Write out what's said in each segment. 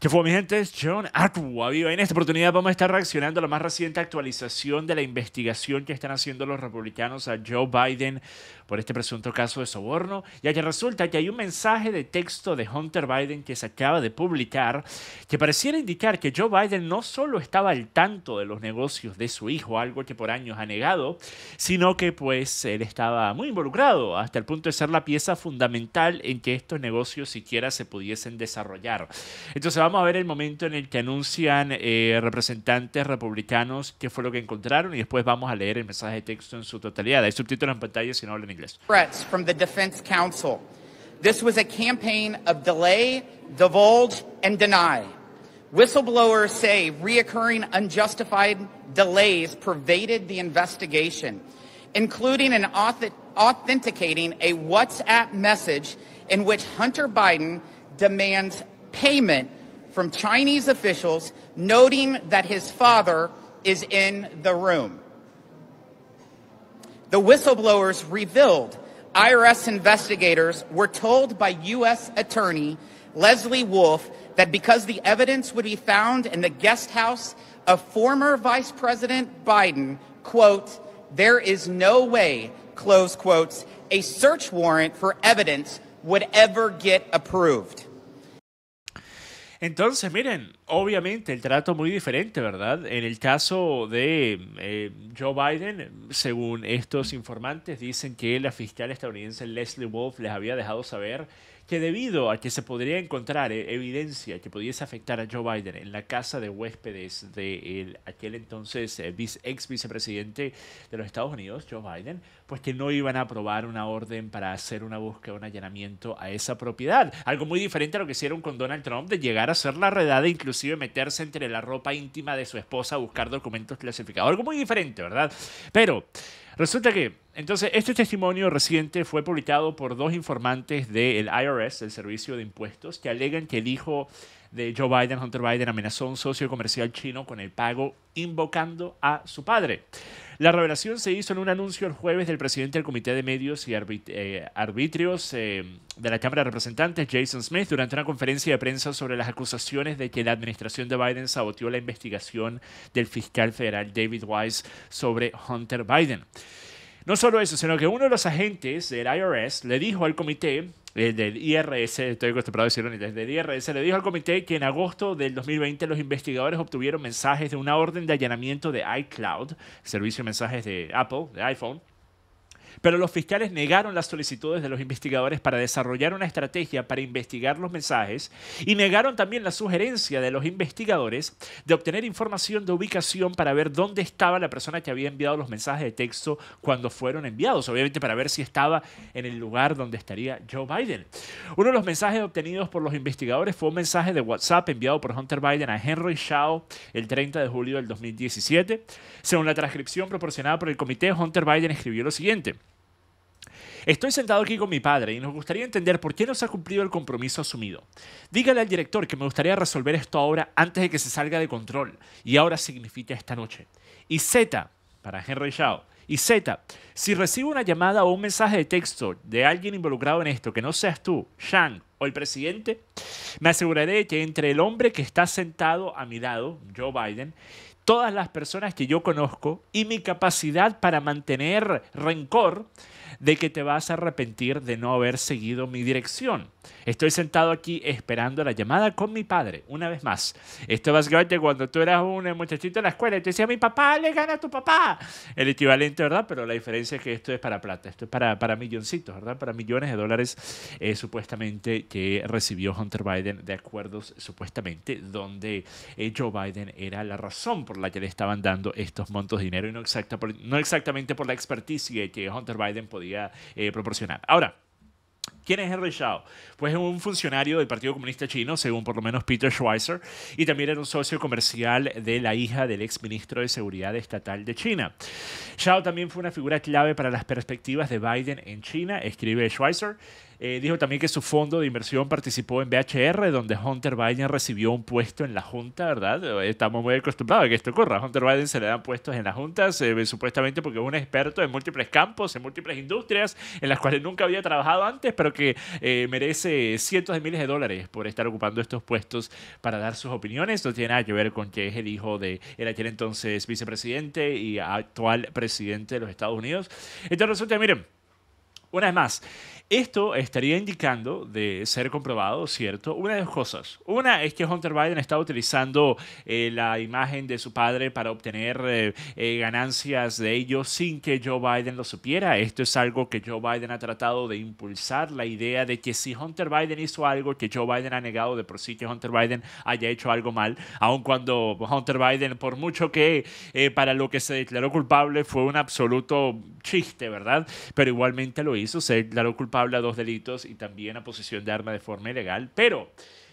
¿Qué fue mi gente, es John Aqua En esta oportunidad vamos a estar reaccionando a la más reciente actualización de la investigación que están haciendo los republicanos a Joe Biden por este presunto caso de soborno, ya que resulta que hay un mensaje de texto de Hunter Biden que se acaba de publicar que pareciera indicar que Joe Biden no solo estaba al tanto de los negocios de su hijo, algo que por años ha negado, sino que pues él estaba muy involucrado hasta el punto de ser la pieza fundamental en que estos negocios siquiera se pudiesen desarrollar. Entonces vamos vamos a ver el momento en el que anuncian eh, representantes republicanos qué fue lo que encontraron y después vamos a leer el mensaje de texto en su totalidad. Hay subtítulos en pantalla si no hablan inglés. Threats from the Defense Council. This was a campaign of delay, divulge, and deny. Whistleblowers say reoccurring unjustified delays pervaded the investigation, including an authenticating a WhatsApp message in which Hunter Biden demands payment from Chinese officials noting that his father is in the room. The whistleblowers revealed IRS investigators were told by U.S. Attorney Leslie Wolf that because the evidence would be found in the guest house of former Vice President Biden, quote, there is no way, close quotes, a search warrant for evidence would ever get approved. Entonces, miren, obviamente el trato muy diferente, ¿verdad? En el caso de eh, Joe Biden, según estos informantes, dicen que la fiscal estadounidense Leslie Wolf les había dejado saber que debido a que se podría encontrar eh, evidencia que pudiese afectar a Joe Biden en la casa de huéspedes de aquel entonces eh, ex vicepresidente de los Estados Unidos, Joe Biden, pues que no iban a aprobar una orden para hacer una búsqueda, un allanamiento a esa propiedad. Algo muy diferente a lo que hicieron con Donald Trump de llegar a hacer la redada, inclusive meterse entre la ropa íntima de su esposa a buscar documentos clasificados. Algo muy diferente, ¿verdad? Pero resulta que entonces, este testimonio reciente fue publicado por dos informantes del IRS, el Servicio de Impuestos, que alegan que el hijo de Joe Biden, Hunter Biden, amenazó a un socio comercial chino con el pago invocando a su padre. La revelación se hizo en un anuncio el jueves del presidente del Comité de Medios y eh, Arbitrios eh, de la Cámara de Representantes, Jason Smith, durante una conferencia de prensa sobre las acusaciones de que la administración de Biden saboteó la investigación del fiscal federal David Weiss sobre Hunter Biden. No solo eso, sino que uno de los agentes del IRS le dijo al comité, eh, del IRS, estoy acostumbrado a decirlo en del IRS, le dijo al comité que en agosto del 2020 los investigadores obtuvieron mensajes de una orden de allanamiento de iCloud, servicio de mensajes de Apple, de iPhone, pero los fiscales negaron las solicitudes de los investigadores para desarrollar una estrategia para investigar los mensajes y negaron también la sugerencia de los investigadores de obtener información de ubicación para ver dónde estaba la persona que había enviado los mensajes de texto cuando fueron enviados, obviamente para ver si estaba en el lugar donde estaría Joe Biden. Uno de los mensajes obtenidos por los investigadores fue un mensaje de WhatsApp enviado por Hunter Biden a Henry Shaw el 30 de julio del 2017. Según la transcripción proporcionada por el comité, Hunter Biden escribió lo siguiente. Estoy sentado aquí con mi padre y nos gustaría entender por qué no se ha cumplido el compromiso asumido. Dígale al director que me gustaría resolver esto ahora antes de que se salga de control. Y ahora significa esta noche. Y Z, para Henry Shaw. Y Z, si recibo una llamada o un mensaje de texto de alguien involucrado en esto, que no seas tú, Shang o el presidente, me aseguraré que entre el hombre que está sentado a mi lado, Joe Biden, todas las personas que yo conozco y mi capacidad para mantener rencor, de que te vas a arrepentir de no haber seguido mi dirección. Estoy sentado aquí esperando la llamada con mi padre, una vez más. Esto grande cuando tú eras un muchachito en la escuela y te decía, mi papá le gana a tu papá. El equivalente, ¿verdad? Pero la diferencia es que esto es para plata, esto es para, para milloncitos, ¿verdad? Para millones de dólares eh, supuestamente que recibió Hunter Biden de acuerdos supuestamente donde eh, Joe Biden era la razón por la que le estaban dando estos montos de dinero y no, exacta no exactamente por la experticia que Hunter Biden podía podía eh, Ahora, ¿Quién es Henry Shao? Pues es un funcionario del Partido Comunista Chino, según por lo menos Peter Schweizer, y también era un socio comercial de la hija del ex ministro de Seguridad Estatal de China. Shao también fue una figura clave para las perspectivas de Biden en China, escribe Schweizer. Eh, dijo también que su fondo de inversión participó en BHR, donde Hunter Biden recibió un puesto en la Junta, ¿verdad? Estamos muy acostumbrados a que esto ocurra. Hunter Biden se le dan puestos en la Junta, eh, supuestamente porque es un experto en múltiples campos, en múltiples industrias, en las cuales nunca había trabajado antes, pero que eh, merece cientos de miles de dólares por estar ocupando estos puestos para dar sus opiniones. No tiene nada que ver con que es el hijo de el ayer entonces vicepresidente y actual presidente de los Estados Unidos. Entonces resulta, miren, una vez más, esto estaría indicando, de ser comprobado, ¿cierto? Una de dos cosas. Una es que Hunter Biden estaba utilizando eh, la imagen de su padre para obtener eh, eh, ganancias de ellos sin que Joe Biden lo supiera. Esto es algo que Joe Biden ha tratado de impulsar, la idea de que si Hunter Biden hizo algo que Joe Biden ha negado de por sí que Hunter Biden haya hecho algo mal, aun cuando Hunter Biden, por mucho que para lo que se declaró culpable fue un absoluto chiste, ¿verdad? Pero igualmente lo hizo, ser, declaró culpable a dos delitos y también a posesión de arma de forma ilegal, pero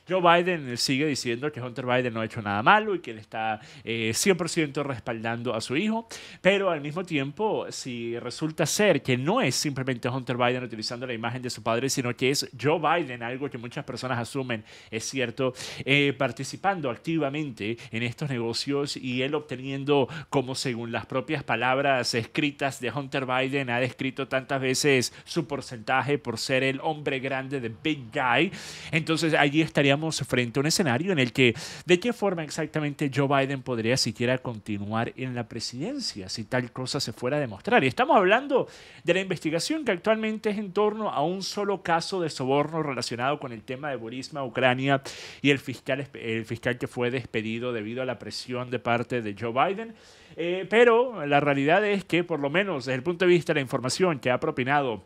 Joe Biden sigue diciendo que Hunter Biden no ha hecho nada malo y que le está 100% eh, respaldando a su hijo, pero al mismo tiempo, si resulta ser que no es simplemente Hunter Biden utilizando la imagen de su padre, sino que es Joe Biden, algo que muchas personas asumen, es cierto, eh, participando activamente en estos negocios y él obteniendo, como según las propias palabras escritas de Hunter Biden, ha descrito tantas veces su porcentaje por ser el hombre grande de Big Guy, entonces allí estaría frente a un escenario en el que, ¿de qué forma exactamente Joe Biden podría siquiera continuar en la presidencia si tal cosa se fuera a demostrar? Y estamos hablando de la investigación que actualmente es en torno a un solo caso de soborno relacionado con el tema de Borisma, Ucrania y el fiscal, el fiscal que fue despedido debido a la presión de parte de Joe Biden. Eh, pero la realidad es que, por lo menos desde el punto de vista de la información que ha propinado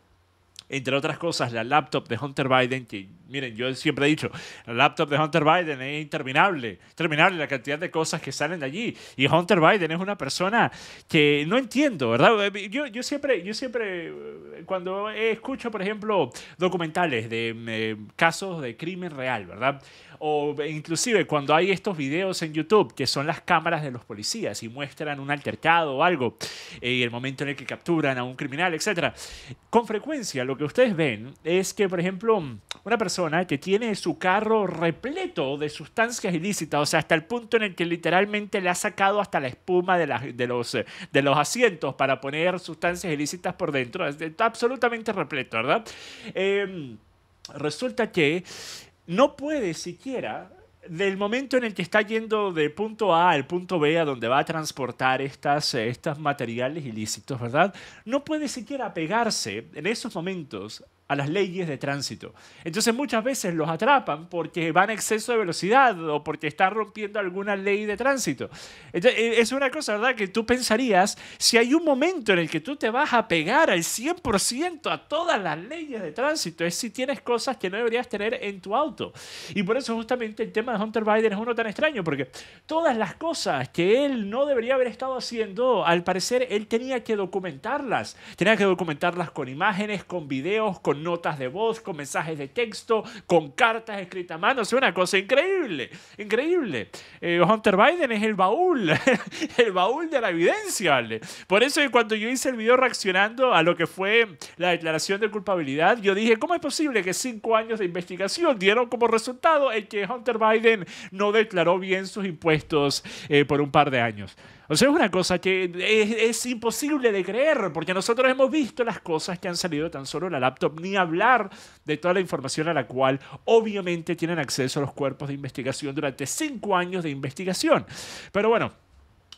entre otras cosas, la laptop de Hunter Biden, que Miren, yo siempre he dicho, el laptop de Hunter Biden es interminable, interminable la cantidad de cosas que salen de allí. Y Hunter Biden es una persona que no entiendo, ¿verdad? Yo, siempre, yo siempre, eh, cuando escucho, por ejemplo, documentales de eh, casos de crimen real, ¿verdad? O inclusive cuando hay estos videos en YouTube que son las cámaras de los policías y muestran un altercado o algo, eh, y el momento en el que capturan a un criminal, etc. Con frecuencia lo que ustedes ven es que, por ejemplo, una persona que tiene su carro repleto de sustancias ilícitas, o sea, hasta el punto en el que literalmente le ha sacado hasta la espuma de, de, los, de los asientos para poner sustancias ilícitas por dentro, está absolutamente repleto, ¿verdad? Em, resulta que no puede siquiera del momento en el que está yendo de punto A al punto B, a donde va a transportar estas, estos materiales ilícitos, ¿verdad? No puede siquiera pegarse en esos momentos a las leyes de tránsito. Entonces muchas veces los atrapan porque van a exceso de velocidad o porque están rompiendo alguna ley de tránsito. E, es una cosa, ¿verdad? Que tú pensarías, si hay un momento en el que tú te vas a pegar al 100% a todas las leyes de tránsito, es si tienes cosas que no deberías tener en tu auto. Y por eso justamente el tema de Hunter Biden es uno tan extraño, porque todas las cosas que él no debería haber estado haciendo, al parecer él tenía que documentarlas. Tenía que documentarlas con imágenes, con videos, con notas de voz, con mensajes de texto, con cartas escritas a mano. Es una cosa increíble, increíble. Eh, Hunter Biden es el baúl, el baúl de la evidencia, ¿vale? Por eso cuando yo hice el video reaccionando a lo que fue la declaración de culpabilidad, yo dije, ¿cómo es posible que cinco años de investigación dieron como resultado el que Hunter Biden no declaró bien sus impuestos eh, por un par de años? O sea, es una cosa que es, imposible de creer, porque nosotros hemos visto las cosas que han salido tan solo en la laptop, ni hablar de toda la información a la cual obviamente tienen acceso a los cuerpos de investigación durante cinco años de investigación. Pero bueno,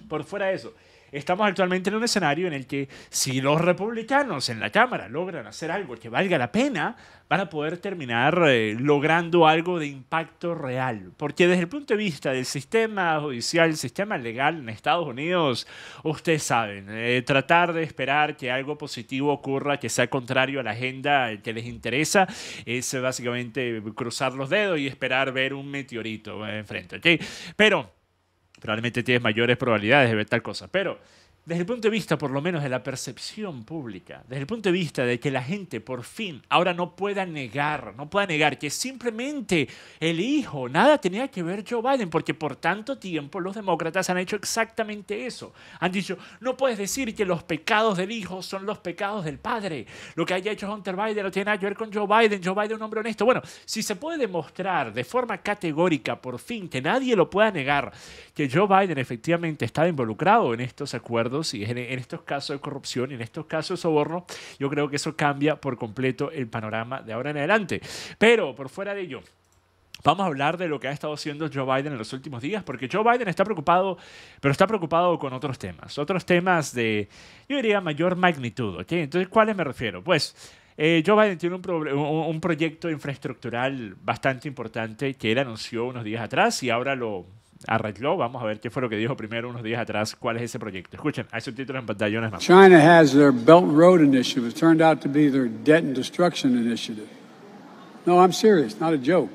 por fuera de eso. Estamos actualmente en un escenario en el que si los republicanos en la Cámara logran hacer algo que valga la pena, van a poder terminar eh, logrando algo de impacto real. Porque desde el punto de vista del sistema judicial, el sistema legal en Estados Unidos, ustedes saben, eh, tratar de esperar que algo positivo ocurra, que sea contrario a la agenda eh, que les interesa, es básicamente cruzar los dedos y esperar ver un meteorito enfrente. ¿okay? Pero probablemente tienes mayores probabilidades de ver tal cosa. Pero desde el punto de vista por lo menos de la percepción pública, desde el punto de vista de que la gente por fin ahora no pueda negar, no pueda negar que simplemente el hijo, nada tenía que ver Joe Biden, porque por tanto tiempo los demócratas han hecho exactamente eso. Han dicho, no puedes decir que los pecados del hijo son los pecados del padre. Lo que haya hecho Hunter Biden no tiene nada que ver con Joe Biden, Joe Biden es un hombre honesto. Bueno, si se puede demostrar de forma categórica por fin que nadie lo pueda negar, que Joe Biden efectivamente estaba involucrado en estos acuerdos, y en, estos casos de corrupción y en estos casos de soborno, yo creo que eso cambia por completo el panorama de ahora en adelante. Pero por fuera de ello, Vamos a hablar de lo que ha estado haciendo Joe Biden en los últimos días, porque Joe Biden está preocupado, pero está preocupado con otros temas, otros temas de, yo diría, mayor magnitud. ¿Okay? Entonces, ¿cuáles me refiero? Pues eh, Joe Biden tiene un, proyecto infraestructural bastante importante que él anunció unos días atrás y ahora lo, arregló. Vamos a ver qué fue lo que dijo primero unos días atrás, cuál es ese proyecto. Escuchen, hay subtítulos en pantalla una más. China has their Belt Road Initiative. It turned out to be their Debt and Destruction Initiative. No, I'm serious, not a joke.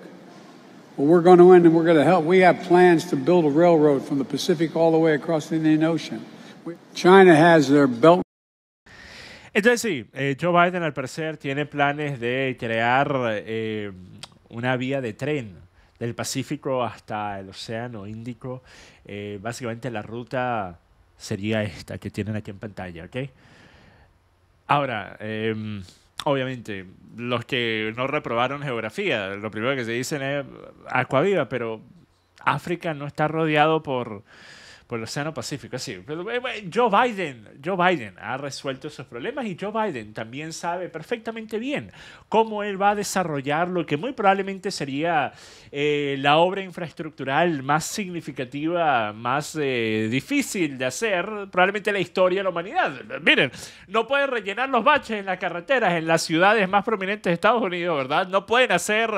Well, we're going to end and we're going to help. We have plans to build a railroad from the Pacific all the way across the Indian Ocean. China has their Belt entonces sí, eh, Joe Biden al parecer tiene planes de crear eh, una vía de tren del Pacífico hasta el Océano Índico. Eh, básicamente la ruta sería esta que tienen aquí en pantalla, ¿ok? Ahora, em, obviamente, los que no reprobaron geografía, lo primero que se dicen es Acuaviva, pero África no está rodeado por por el Océano Pacífico. Así, eh, Joe Biden, Joe Biden ha resuelto esos problemas y Joe Biden también sabe perfectamente bien cómo él va a desarrollar lo que muy probablemente sería eh, la obra infraestructural más significativa, más eh, difícil de hacer, probablemente la historia de la humanidad. Miren, no pueden rellenar los baches en las carreteras, en las ciudades más prominentes de Estados Unidos, ¿verdad? No pueden hacer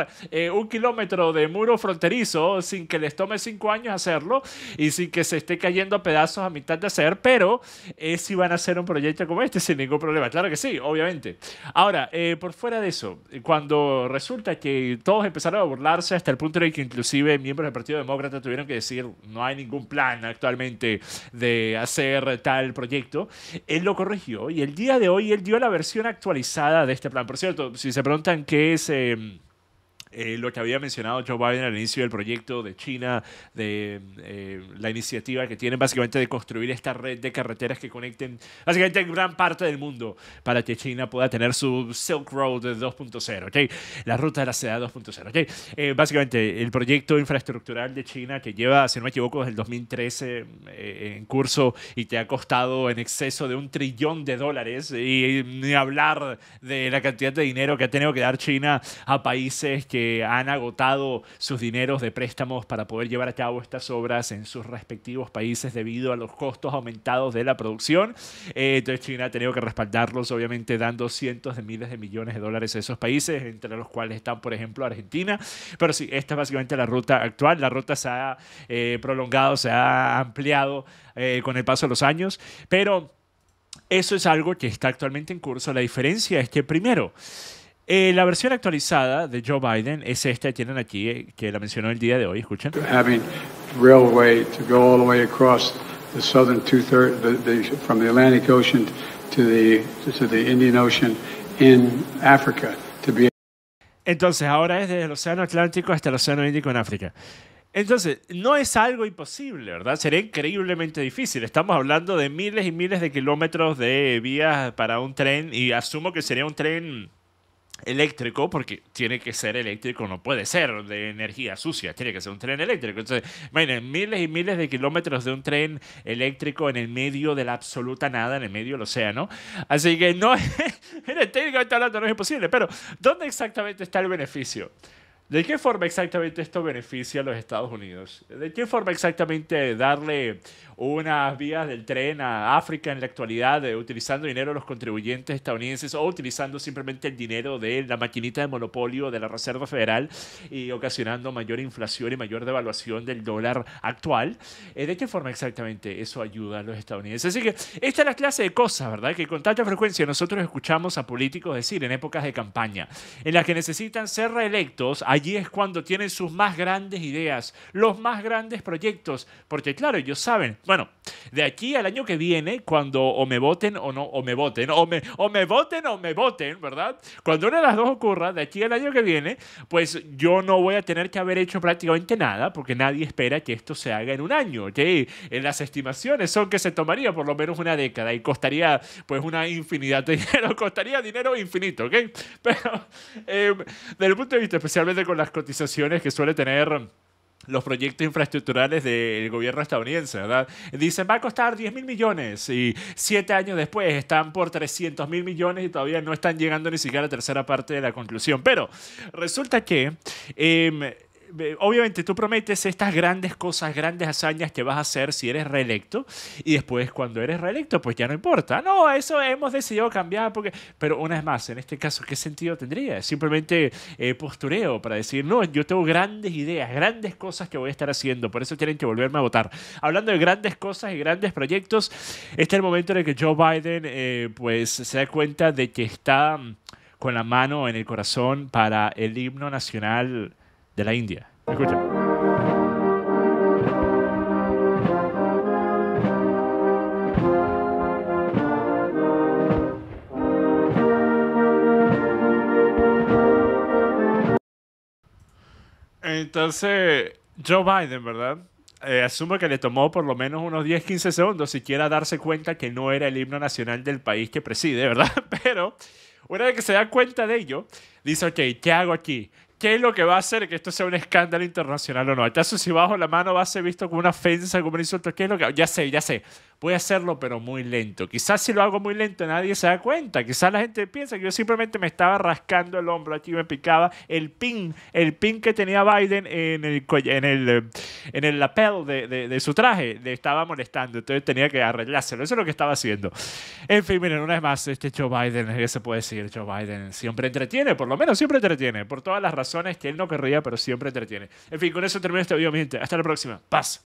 un kilómetro de muro fronterizo sin que les tome cinco años hacerlo y sin que se esté cayendo a pedazos a mitad de hacer, pero es eh, si van a hacer un proyecto como este sin ningún problema. Claro que sí, obviamente. Ahora, eh, por fuera de eso, cuando resulta que todos empezaron a burlarse hasta el punto de que inclusive miembros del Partido Demócrata tuvieron que decir no hay ningún plan actualmente de hacer tal proyecto, él lo corrigió y el día de hoy él dio la versión actualizada de este plan. Por cierto, si se preguntan qué es... Em, eh, lo que había mencionado Joe Biden al inicio del proyecto de China, de eh, la iniciativa que tienen básicamente de construir esta red de carreteras que conecten básicamente gran parte del mundo para que China pueda tener su Silk Road 2.0, ¿ok? La ruta de la seda 2.0, eh, básicamente el proyecto infraestructural de China que lleva, si no me equivoco, desde el 2013 en curso y que ha costado en exceso de un trillón de dólares y ni hablar de la cantidad de dinero que ha tenido que dar China a países que han agotado sus dineros de préstamos para poder llevar a cabo estas obras en sus respectivos países debido a los costos aumentados de la producción. Eh, entonces China ha tenido que respaldarlos, obviamente, dando cientos de miles de millones de dólares a esos países, entre los cuales están, por ejemplo, Argentina. Pero sí, esta es básicamente la ruta actual. La ruta se ha eh, prolongado, se ha ampliado eh, con el paso de los años, pero... Eso es algo que está actualmente en curso. La diferencia es que primero, eh, la versión actualizada de Joe Biden es esta, tienen aquí, eh, que la mencionó el día de hoy, escuchen. entonces, ahora es desde el Océano Atlántico hasta el Océano Índico en África. Entonces, no es algo imposible, ¿verdad? Sería increíblemente difícil. Estamos hablando de miles y miles de kilómetros de vías para un tren y asumo que sería un tren eléctrico, porque tiene que ser eléctrico, no puede ser de energía sucia, tiene que ser un tren eléctrico. Entonces, miren, miles y miles de kilómetros de un tren eléctrico en el medio de la absoluta nada, en el medio del océano. Así que no, es... el técnico hablando, no es imposible, pero ¿dónde exactamente está el beneficio? ¿De qué forma exactamente esto beneficia a los Estados Unidos? ¿De qué forma exactamente darle unas vías del tren a África en la actualidad, eh, utilizando dinero de los contribuyentes estadounidenses o utilizando simplemente el dinero de la maquinita de monopolio de la Reserva Federal y ocasionando mayor inflación y mayor devaluación del dólar actual? Eh, ¿De qué forma exactamente eso ayuda a los estadounidenses? Así que esta es la clase de cosas, ¿verdad? Que con tanta frecuencia nosotros escuchamos a políticos decir en épocas de campaña, en las que necesitan ser reelectos, hay Allí es cuando tienen sus más grandes ideas, los más grandes proyectos, porque claro, ellos saben, bueno, de aquí al año que viene, cuando o me voten o no, o me voten, o me, o me voten o me voten, ¿verdad? Cuando una de las dos ocurra, de aquí al año que viene, pues yo no voy a tener que haber hecho prácticamente nada, porque nadie espera que esto se haga en un año, ¿ok? En las estimaciones son que se tomaría por lo menos una década y costaría pues una infinidad de dinero, costaría dinero infinito, ¿ok? Pero em, desde el punto de vista especialmente las cotizaciones que suele tener los proyectos infraestructurales del gobierno estadounidense, ¿verdad? Dicen, va a costar 10 mil millones y siete años después están por 300 mil millones y todavía no están llegando ni siquiera a la tercera parte de la conclusión. Pero resulta que... Em, obviamente tú prometes estas grandes cosas, grandes hazañas que vas a hacer si eres reelecto y después cuando eres reelecto pues ya no importa. No, eso hemos decidido cambiar porque... Pero una vez más, en este caso, ¿qué sentido tendría? Simplemente eh, postureo para decir, no, yo tengo grandes ideas, grandes cosas que voy a estar haciendo, por eso tienen que volverme a votar. Hablando de grandes cosas y grandes proyectos, este es el momento en el que Joe Biden eh, pues se da cuenta de que está con la mano en el corazón para el himno nacional de la India. Escucha. Entonces, Joe Biden, ¿verdad? Eh, asumo que le tomó por lo menos unos 10, 15 segundos siquiera darse cuenta que no era el himno nacional del país que preside, ¿verdad? Pero una vez que se da cuenta de ello, dice, ok, ¿qué hago aquí? ¿Qué es lo que va a hacer que esto sea un escándalo internacional o no? al si bajo la mano va a ser visto como una ofensa, como un insulto. ¿Qué es lo que.? Ya sé, ya sé. Voy a hacerlo, pero muy lento. Quizás si lo hago muy lento nadie se da cuenta. Quizás la gente piensa que yo simplemente me estaba rascando el hombro aquí, me picaba el pin, el pin que tenía Biden en el, en el, eh, en el lapel de, de su traje. Le estaba molestando, entonces tenía que arreglárselo. Eso es lo que estaba haciendo. En fin, miren, una vez más, este Joe Biden, ¿qué se puede decir? Joe Biden siempre entretiene, por lo menos siempre entretiene, por todas las razones que él no querría, pero siempre entretiene. En fin, con eso termino este video, mi Hasta la próxima. Paz.